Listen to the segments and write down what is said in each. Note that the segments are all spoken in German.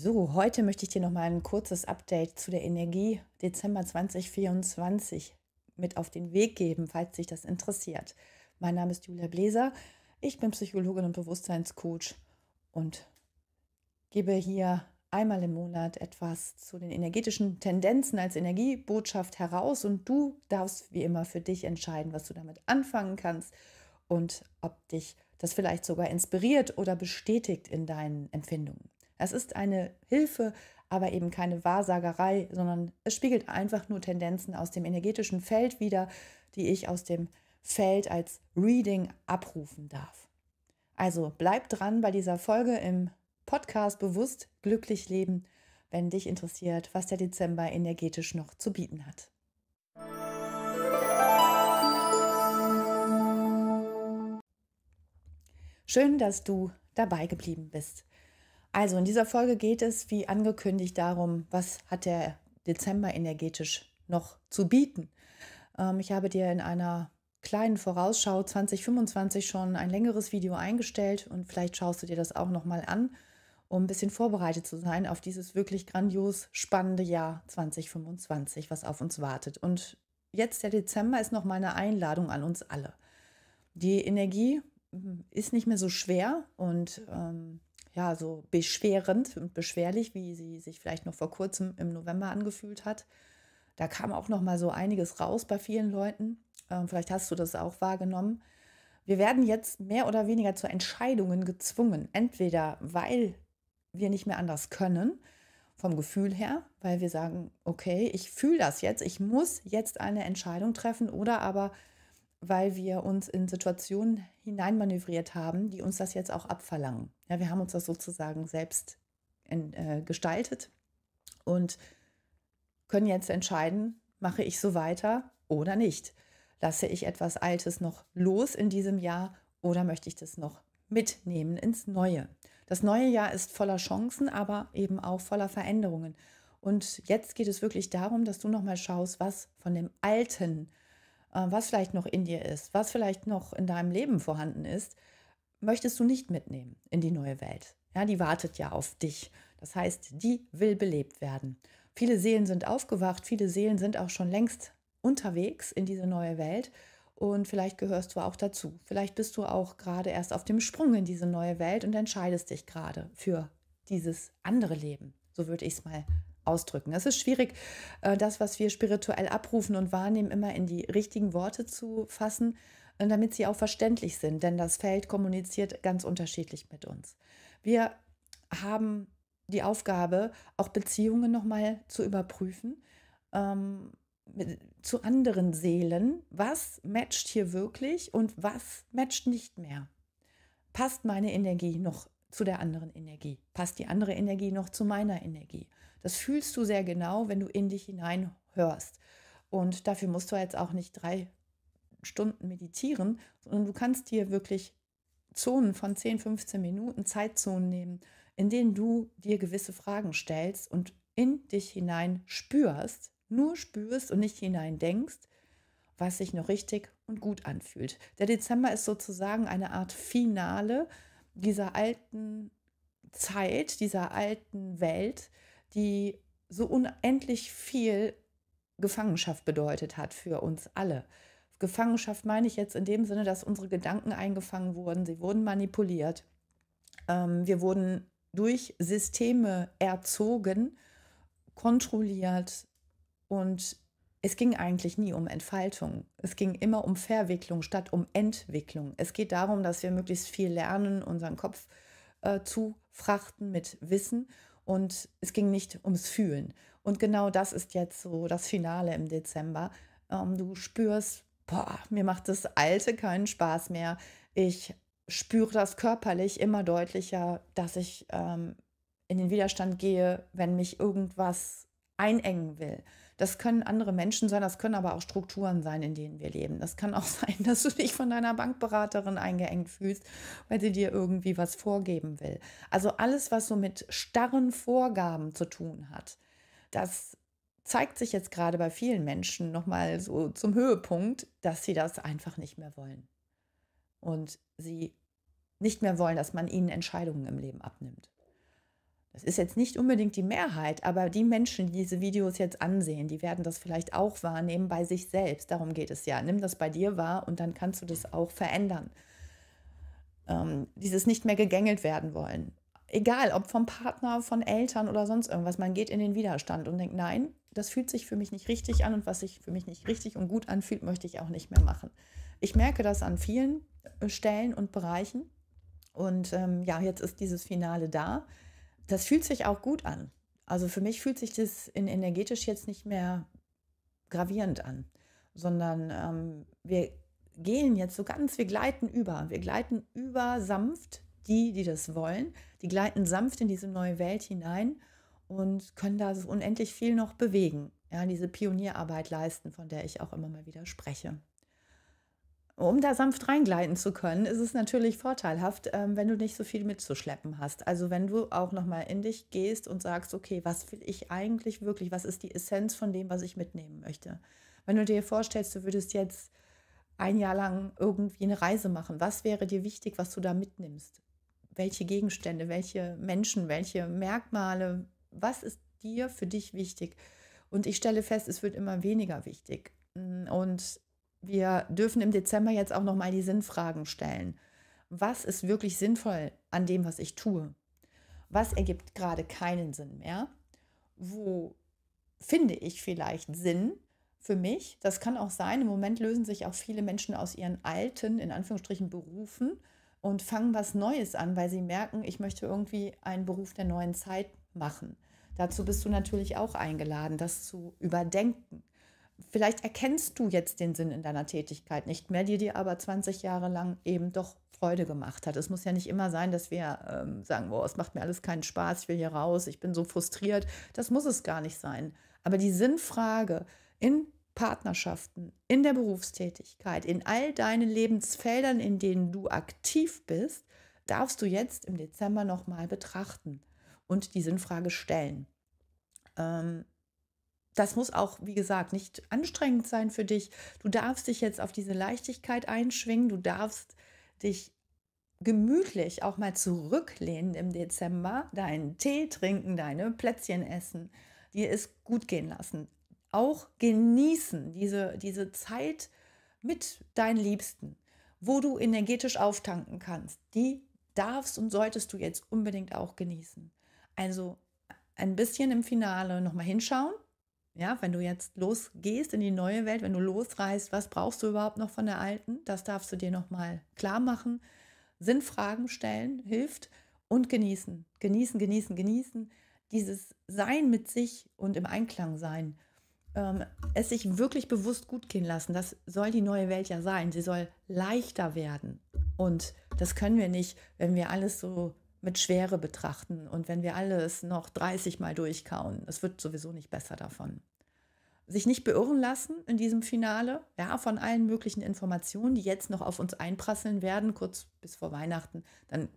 So, heute möchte ich dir noch mal ein kurzes Update zu der Energie Dezember 2024 mit auf den Weg geben, falls dich das interessiert. Mein Name ist Julia Bläser, ich bin Psychologin und Bewusstseinscoach und gebe hier einmal im Monat etwas zu den energetischen Tendenzen als Energiebotschaft heraus und du darfst wie immer für dich entscheiden, was du damit anfangen kannst und ob dich das vielleicht sogar inspiriert oder bestätigt in deinen Empfindungen. Es ist eine Hilfe, aber eben keine Wahrsagerei, sondern es spiegelt einfach nur Tendenzen aus dem energetischen Feld wider, die ich aus dem Feld als Reading abrufen darf. Also bleib dran bei dieser Folge im Podcast Bewusst glücklich leben, wenn dich interessiert, was der Dezember energetisch noch zu bieten hat. Schön, dass du dabei geblieben bist. Also in dieser Folge geht es, wie angekündigt, darum, was hat der Dezember energetisch noch zu bieten. Ähm, ich habe dir in einer kleinen Vorausschau 2025 schon ein längeres Video eingestellt und vielleicht schaust du dir das auch nochmal an, um ein bisschen vorbereitet zu sein auf dieses wirklich grandios spannende Jahr 2025, was auf uns wartet. Und jetzt der Dezember ist nochmal eine Einladung an uns alle. Die Energie hm, ist nicht mehr so schwer und ähm, ja, so beschwerend und beschwerlich, wie sie sich vielleicht noch vor kurzem im November angefühlt hat. Da kam auch noch mal so einiges raus bei vielen Leuten. Ähm, vielleicht hast du das auch wahrgenommen. Wir werden jetzt mehr oder weniger zu Entscheidungen gezwungen. Entweder weil wir nicht mehr anders können, vom Gefühl her, weil wir sagen, okay, ich fühle das jetzt, ich muss jetzt eine Entscheidung treffen oder aber weil wir uns in Situationen hineinmanövriert haben, die uns das jetzt auch abverlangen. Ja, wir haben uns das sozusagen selbst in, äh, gestaltet und können jetzt entscheiden, mache ich so weiter oder nicht. Lasse ich etwas Altes noch los in diesem Jahr oder möchte ich das noch mitnehmen ins neue? Das neue Jahr ist voller Chancen, aber eben auch voller Veränderungen. Und jetzt geht es wirklich darum, dass du nochmal schaust, was von dem Alten, äh, äh, was vielleicht noch in dir ist, was vielleicht noch in deinem Leben vorhanden ist, möchtest du nicht mitnehmen in die neue Welt. Ja, die wartet ja auf dich. Das heißt, die will belebt werden. Viele Seelen sind aufgewacht, viele Seelen sind auch schon längst unterwegs in diese neue Welt und vielleicht gehörst du auch dazu. Vielleicht bist du auch gerade erst auf dem Sprung in diese neue Welt und entscheidest dich gerade für dieses andere Leben. So würde ich es mal ausdrücken. Es ist schwierig, äh, das, was wir spirituell abrufen und wahrnehmen, immer in die richtigen Worte zu fassen, äh, damit sie auch verständlich sind, denn das Feld kommuniziert ganz unterschiedlich mit uns. Wir haben die Aufgabe, auch Beziehungen nochmal zu überprüfen ähm, mit, zu anderen Seelen. Was matcht hier wirklich und was matcht nicht mehr? Passt meine Energie noch zu der anderen Energie? Passt die andere Energie noch zu meiner Energie? Das fühlst du sehr genau, wenn du in dich hineinhörst. Und dafür musst du jetzt auch nicht drei Stunden meditieren, sondern du kannst dir wirklich Zonen von 10, 15 Minuten Zeitzonen nehmen, in denen du dir gewisse Fragen stellst und in dich hinein spürst, nur spürst und nicht hinein denkst, was sich noch richtig und gut anfühlt. Der Dezember ist sozusagen eine Art Finale dieser alten Zeit, dieser alten Welt, die so unendlich viel Gefangenschaft bedeutet hat für uns alle. Gefangenschaft meine ich jetzt in dem Sinne, dass unsere Gedanken eingefangen wurden, sie wurden manipuliert. Ähm, wir wurden durch Systeme erzogen, kontrolliert und es ging eigentlich nie um Entfaltung. Es ging immer um Verwicklung statt um Entwicklung. Es geht darum, dass wir möglichst viel lernen, unseren Kopf äh, zufrachten mit Wissen und es ging nicht ums Fühlen. Und genau das ist jetzt so das Finale im Dezember. Ähm, du spürst, boah, mir macht das Alte keinen Spaß mehr. Ich spüre das körperlich immer deutlicher, dass ich ähm, in den Widerstand gehe, wenn mich irgendwas einengen will. Das können andere Menschen sein, das können aber auch Strukturen sein, in denen wir leben. Das kann auch sein, dass du dich von deiner Bankberaterin eingeengt fühlst, weil sie dir irgendwie was vorgeben will. Also alles, was so mit starren Vorgaben zu tun hat, das zeigt sich jetzt gerade bei vielen Menschen nochmal so zum Höhepunkt, dass sie das einfach nicht mehr wollen. Und sie nicht mehr wollen, dass man ihnen Entscheidungen im Leben abnimmt. Das ist jetzt nicht unbedingt die Mehrheit, aber die Menschen, die diese Videos jetzt ansehen, die werden das vielleicht auch wahrnehmen bei sich selbst. Darum geht es ja. Nimm das bei dir wahr und dann kannst du das auch verändern. Ähm, dieses nicht mehr gegängelt werden wollen. Egal, ob vom Partner, von Eltern oder sonst irgendwas, man geht in den Widerstand und denkt, nein, das fühlt sich für mich nicht richtig an und was sich für mich nicht richtig und gut anfühlt, möchte ich auch nicht mehr machen. Ich merke das an vielen äh, Stellen und Bereichen. Und ähm, ja, jetzt ist dieses Finale da das fühlt sich auch gut an. Also für mich fühlt sich das in energetisch jetzt nicht mehr gravierend an, sondern ähm, wir gehen jetzt so ganz, wir gleiten über. Wir gleiten über sanft, die, die das wollen, die gleiten sanft in diese neue Welt hinein und können da so unendlich viel noch bewegen. Ja, diese Pionierarbeit leisten, von der ich auch immer mal wieder spreche. Um da sanft reingleiten zu können, ist es natürlich vorteilhaft, ähm, wenn du nicht so viel mitzuschleppen hast. Also wenn du auch nochmal in dich gehst und sagst, okay, was will ich eigentlich wirklich, was ist die Essenz von dem, was ich mitnehmen möchte? Wenn du dir vorstellst, du würdest jetzt ein Jahr lang irgendwie eine Reise machen, was wäre dir wichtig, was du da mitnimmst? Welche Gegenstände, welche Menschen, welche Merkmale, was ist dir für dich wichtig? Und ich stelle fest, es wird immer weniger wichtig. Mm, und wir dürfen im Dezember jetzt auch nochmal die Sinnfragen stellen. Was ist wirklich sinnvoll an dem, was ich tue? Was ergibt gerade keinen Sinn mehr? Wo finde ich vielleicht Sinn für mich? Das kann auch sein. Im Moment lösen sich auch viele Menschen aus ihren alten, in Anführungsstrichen, Berufen und fangen was Neues an, weil sie merken, ich möchte irgendwie einen Beruf der neuen Zeit machen. Dazu bist du natürlich auch eingeladen, das zu überdenken vielleicht erkennst du jetzt den Sinn in deiner Tätigkeit nicht mehr, die dir aber 20 Jahre lang eben doch Freude gemacht hat. Es muss ja nicht immer sein, dass wir ähm, sagen, boah, es macht mir alles keinen Spaß, ich will hier raus, ich bin so frustriert. Das muss es gar nicht sein. Aber die Sinnfrage in Partnerschaften, in der Berufstätigkeit, in all deinen Lebensfeldern, in denen du aktiv bist, darfst du jetzt im Dezember nochmal betrachten und die Sinnfrage stellen. Ähm, das muss auch, wie gesagt, nicht anstrengend sein für dich. Du darfst dich jetzt auf diese Leichtigkeit einschwingen. Du darfst dich gemütlich auch mal zurücklehnen im Dezember, deinen Tee trinken, deine Plätzchen essen, dir es gut gehen lassen. Auch genießen diese, diese Zeit mit deinen Liebsten, wo du energetisch auftanken kannst. Die darfst und solltest du jetzt unbedingt auch genießen. Also ein bisschen im Finale nochmal hinschauen, ja, wenn du jetzt losgehst in die neue Welt, wenn du losreist, was brauchst du überhaupt noch von der alten? Das darfst du dir nochmal klar machen. Sinnfragen stellen hilft und genießen. Genießen, genießen, genießen. Dieses Sein mit sich und im Einklang sein. Ähm, es sich wirklich bewusst gut gehen lassen. Das soll die neue Welt ja sein. Sie soll leichter werden. Und das können wir nicht, wenn wir alles so mit Schwere betrachten und wenn wir alles noch 30 Mal durchkauen. Es wird sowieso nicht besser davon sich nicht beirren lassen in diesem Finale, ja, von allen möglichen Informationen, die jetzt noch auf uns einprasseln werden, kurz bis vor Weihnachten. Dann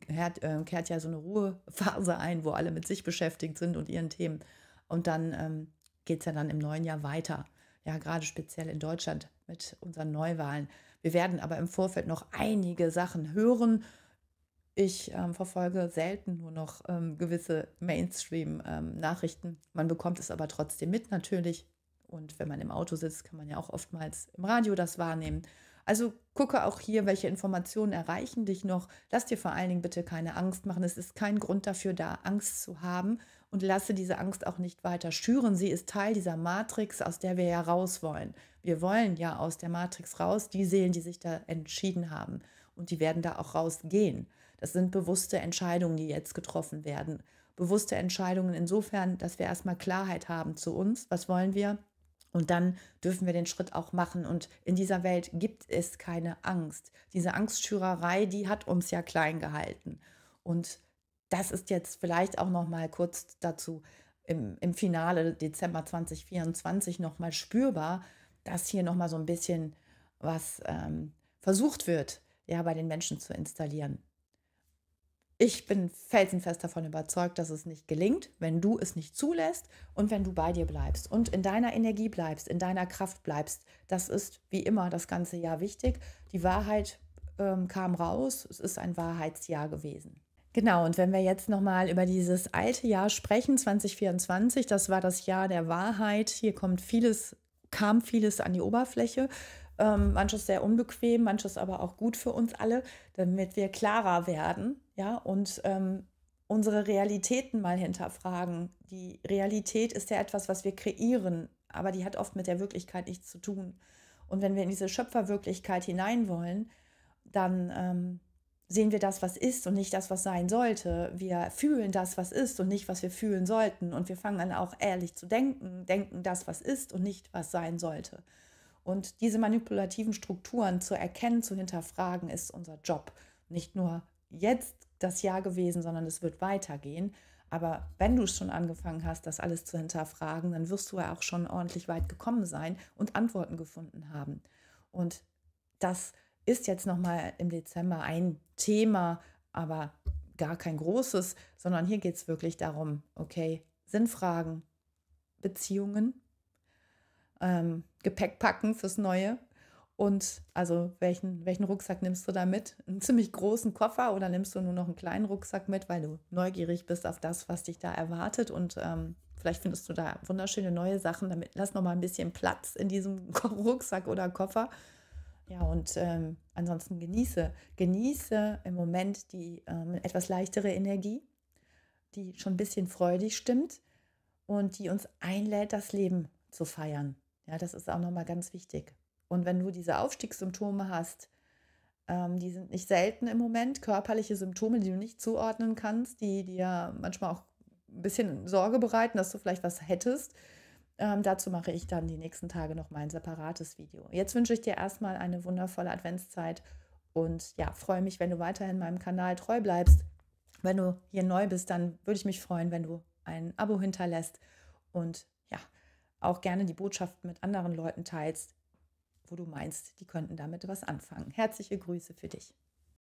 kehrt, äh, kehrt ja so eine Ruhephase ein, wo alle mit sich beschäftigt sind und ihren Themen. Und dann ähm, geht es ja dann im neuen Jahr weiter. Ja, gerade speziell in Deutschland mit unseren Neuwahlen. Wir werden aber im Vorfeld noch einige Sachen hören ich ähm, verfolge selten nur noch ähm, gewisse Mainstream-Nachrichten. Ähm, man bekommt es aber trotzdem mit natürlich. Und wenn man im Auto sitzt, kann man ja auch oftmals im Radio das wahrnehmen. Also gucke auch hier, welche Informationen erreichen dich noch. Lass dir vor allen Dingen bitte keine Angst machen. Es ist kein Grund dafür da, Angst zu haben. Und lasse diese Angst auch nicht weiter schüren. Sie ist Teil dieser Matrix, aus der wir ja raus wollen. Wir wollen ja aus der Matrix raus, die Seelen, die sich da entschieden haben und die werden da auch rausgehen. Das sind bewusste Entscheidungen, die jetzt getroffen werden. Bewusste Entscheidungen insofern, dass wir erstmal Klarheit haben zu uns, was wollen wir? Und dann dürfen wir den Schritt auch machen. Und in dieser Welt gibt es keine Angst. Diese Angstschürerei, die hat uns ja klein gehalten. Und das ist jetzt vielleicht auch noch mal kurz dazu im, im Finale Dezember 2024 noch mal spürbar, dass hier noch mal so ein bisschen was ähm, versucht wird, ja, bei den Menschen zu installieren. Ich bin felsenfest davon überzeugt, dass es nicht gelingt, wenn du es nicht zulässt und wenn du bei dir bleibst und in deiner Energie bleibst, in deiner Kraft bleibst. Das ist wie immer das ganze Jahr wichtig. Die Wahrheit ähm, kam raus. Es ist ein Wahrheitsjahr gewesen. Genau, und wenn wir jetzt nochmal über dieses alte Jahr sprechen, 2024, das war das Jahr der Wahrheit. Hier kommt vieles, kam vieles an die Oberfläche ähm, manches sehr unbequem, manches aber auch gut für uns alle, damit wir klarer werden, ja, und ähm, unsere Realitäten mal hinterfragen. Die Realität ist ja etwas, was wir kreieren, aber die hat oft mit der Wirklichkeit nichts zu tun. Und wenn wir in diese Schöpferwirklichkeit hinein wollen, dann ähm, sehen wir das, was ist und nicht das, was sein sollte. Wir fühlen das, was ist und nicht, was wir fühlen sollten. Und wir fangen an, auch ehrlich zu denken, denken das, was ist und nicht, was sein sollte. Und diese manipulativen Strukturen zu erkennen, zu hinterfragen, ist unser Job. Nicht nur jetzt das Jahr gewesen, sondern es wird weitergehen. Aber wenn du schon angefangen hast, das alles zu hinterfragen, dann wirst du ja auch schon ordentlich weit gekommen sein und Antworten gefunden haben. Und das ist jetzt nochmal im Dezember ein Thema, aber gar kein großes, sondern hier geht es wirklich darum, okay, Sinnfragen, Beziehungen, ähm, Gepäck packen fürs Neue. Und also welchen, welchen Rucksack nimmst du da mit? Einen ziemlich großen Koffer oder nimmst du nur noch einen kleinen Rucksack mit, weil du neugierig bist auf das, was dich da erwartet? Und ähm, vielleicht findest du da wunderschöne neue Sachen. Damit lass noch mal ein bisschen Platz in diesem Rucksack oder Koffer. Ja, und ähm, ansonsten genieße, genieße im Moment die ähm, etwas leichtere Energie, die schon ein bisschen freudig stimmt und die uns einlädt, das Leben zu feiern. Ja, das ist auch nochmal ganz wichtig. Und wenn du diese Aufstiegssymptome hast, ähm, die sind nicht selten im Moment, körperliche Symptome, die du nicht zuordnen kannst, die dir manchmal auch ein bisschen Sorge bereiten, dass du vielleicht was hättest. Ähm, dazu mache ich dann die nächsten Tage noch mal ein separates Video. Jetzt wünsche ich dir erstmal eine wundervolle Adventszeit und ja, freue mich, wenn du weiterhin meinem Kanal treu bleibst. Wenn du hier neu bist, dann würde ich mich freuen, wenn du ein Abo hinterlässt und auch gerne die Botschaft mit anderen Leuten teilst, wo du meinst, die könnten damit was anfangen. Herzliche Grüße für dich.